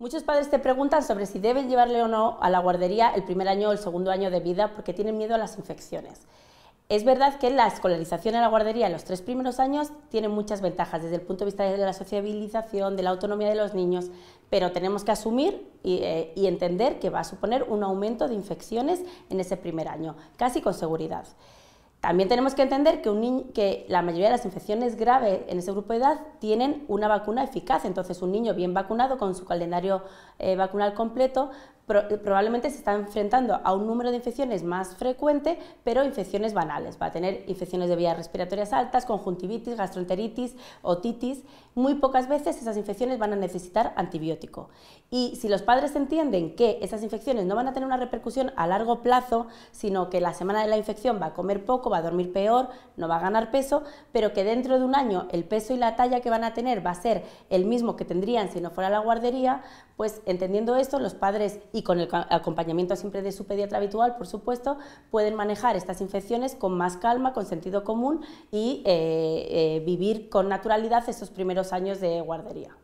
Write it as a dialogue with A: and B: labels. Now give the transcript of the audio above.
A: Muchos padres te preguntan sobre si deben llevarle o no a la guardería el primer año o el segundo año de vida porque tienen miedo a las infecciones. Es verdad que la escolarización en la guardería en los tres primeros años tiene muchas ventajas desde el punto de vista de la sociabilización, de la autonomía de los niños, pero tenemos que asumir y, eh, y entender que va a suponer un aumento de infecciones en ese primer año, casi con seguridad. También tenemos que entender que, un que la mayoría de las infecciones graves en ese grupo de edad tienen una vacuna eficaz, entonces un niño bien vacunado con su calendario eh, vacunal completo probablemente se está enfrentando a un número de infecciones más frecuente, pero infecciones banales. Va a tener infecciones de vías respiratorias altas, conjuntivitis, gastroenteritis, otitis. Muy pocas veces esas infecciones van a necesitar antibiótico. Y si los padres entienden que esas infecciones no van a tener una repercusión a largo plazo, sino que la semana de la infección va a comer poco, va a dormir peor, no va a ganar peso, pero que dentro de un año el peso y la talla que van a tener va a ser el mismo que tendrían si no fuera la guardería, pues entendiendo esto, los padres y con el acompañamiento siempre de su pediatra habitual, por supuesto, pueden manejar estas infecciones con más calma, con sentido común y eh, eh, vivir con naturalidad esos primeros años de guardería.